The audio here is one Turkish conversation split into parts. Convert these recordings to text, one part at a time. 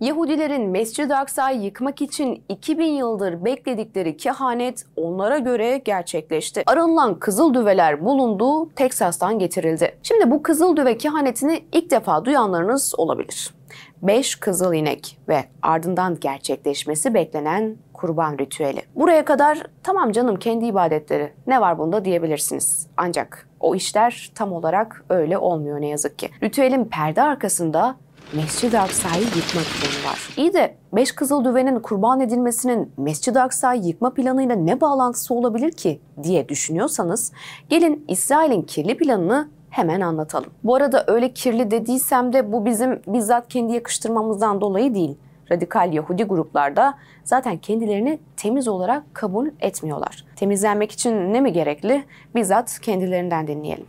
Yahudilerin Mescid-i Aksa'yı yıkmak için 2000 yıldır bekledikleri kehanet onlara göre gerçekleşti. Arınılan kızıl düveler bulunduğu Teksas'tan getirildi. Şimdi bu kızıl düve kehanetini ilk defa duyanlarınız olabilir. 5 kızıl inek ve ardından gerçekleşmesi beklenen kurban ritüeli. Buraya kadar tamam canım kendi ibadetleri ne var bunda diyebilirsiniz. Ancak o işler tam olarak öyle olmuyor ne yazık ki. Ritüelin perde arkasında Mescid-i Aksa'yı yıkmak planı var. İyi de Beş Kızıl Düve'nin kurban edilmesinin Mescid-i Aksa'yı yıkma planıyla ne bağlantısı olabilir ki diye düşünüyorsanız gelin İsrail'in kirli planını hemen anlatalım. Bu arada öyle kirli dediysem de bu bizim bizzat kendi yakıştırmamızdan dolayı değil. Radikal Yahudi gruplarda zaten kendilerini temiz olarak kabul etmiyorlar. Temizlenmek için ne mi gerekli? Bizzat kendilerinden dinleyelim.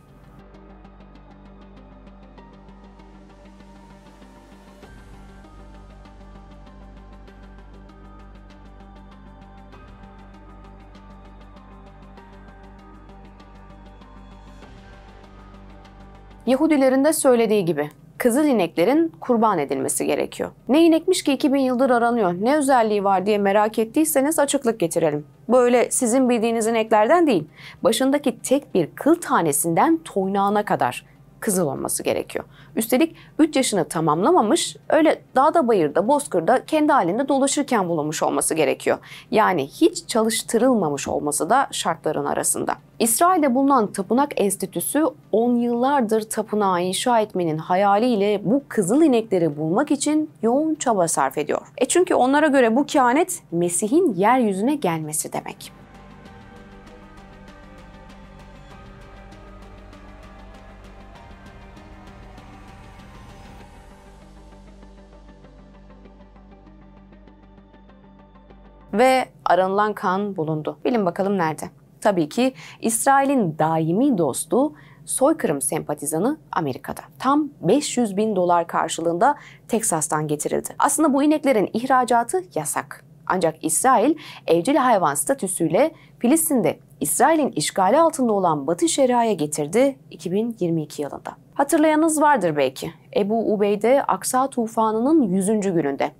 Yahudilerin de söylediği gibi kızıl ineklerin kurban edilmesi gerekiyor. Ne inekmiş ki 2000 yıldır aranıyor, ne özelliği var diye merak ettiyseniz açıklık getirelim. Böyle sizin bildiğiniz ineklerden değil, başındaki tek bir kıl tanesinden toynağına kadar kızıl olması gerekiyor. Üstelik 3 yaşını tamamlamamış, öyle dağda bayırda, bozkırda kendi halinde dolaşırken bulunmuş olması gerekiyor. Yani hiç çalıştırılmamış olması da şartların arasında. İsrail'de bulunan tapınak enstitüsü 10 yıllardır tapınağı inşa etmenin hayaliyle bu kızıl inekleri bulmak için yoğun çaba sarf ediyor. E çünkü onlara göre bu kehanet Mesih'in yeryüzüne gelmesi demek. ve aranılan kan bulundu. Bilin bakalım nerede? Tabii ki İsrail'in daimi dostu soykırım sempatizanı Amerika'da. Tam 500 bin dolar karşılığında Teksas'tan getirildi. Aslında bu ineklerin ihracatı yasak. Ancak İsrail evcil hayvan statüsüyle Filistin'de İsrail'in işgali altında olan Batı Şeria'ya getirdi 2022 yılında. Hatırlayanız vardır belki. Ebu Ubeyde Aksa tufanının 100. gününde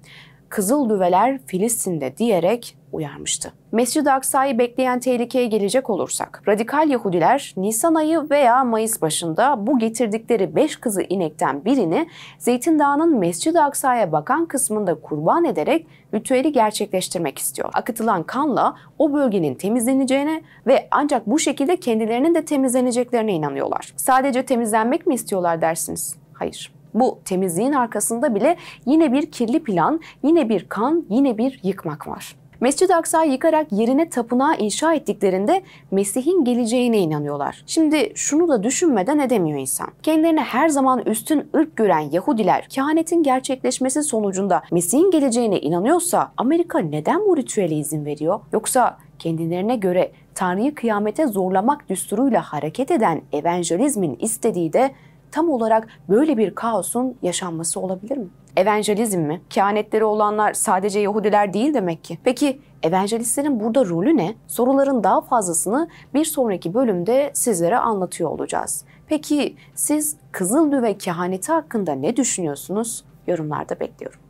kızıl düveler Filistin'de diyerek uyarmıştı. Mescid-i Aksa'yı bekleyen tehlikeye gelecek olursak, radikal Yahudiler Nisan ayı veya Mayıs başında bu getirdikleri beş kızı inekten birini Zeytin Dağı'nın Mescid-i Aksa'ya bakan kısmında kurban ederek ritüeli gerçekleştirmek istiyor. Akıtılan kanla o bölgenin temizleneceğine ve ancak bu şekilde kendilerinin de temizleneceklerine inanıyorlar. Sadece temizlenmek mi istiyorlar dersiniz? Hayır bu temizliğin arkasında bile yine bir kirli plan, yine bir kan, yine bir yıkmak var. Mescid-i Aksa'yı yıkarak yerine tapınağı inşa ettiklerinde Mesih'in geleceğine inanıyorlar. Şimdi şunu da düşünmeden edemiyor insan. Kendilerine her zaman üstün ırk gören Yahudiler kehanetin gerçekleşmesi sonucunda Mesih'in geleceğine inanıyorsa Amerika neden bu ritüele izin veriyor? Yoksa kendilerine göre Tanrı'yı kıyamete zorlamak düsturuyla hareket eden evangelizmin istediği de tam olarak böyle bir kaosun yaşanması olabilir mi? Evangelizm mi? Kehanetleri olanlar sadece Yahudiler değil demek ki. Peki evangelistlerin burada rolü ne? Soruların daha fazlasını bir sonraki bölümde sizlere anlatıyor olacağız. Peki siz Kızıldüve Düve kehaneti hakkında ne düşünüyorsunuz? Yorumlarda bekliyorum.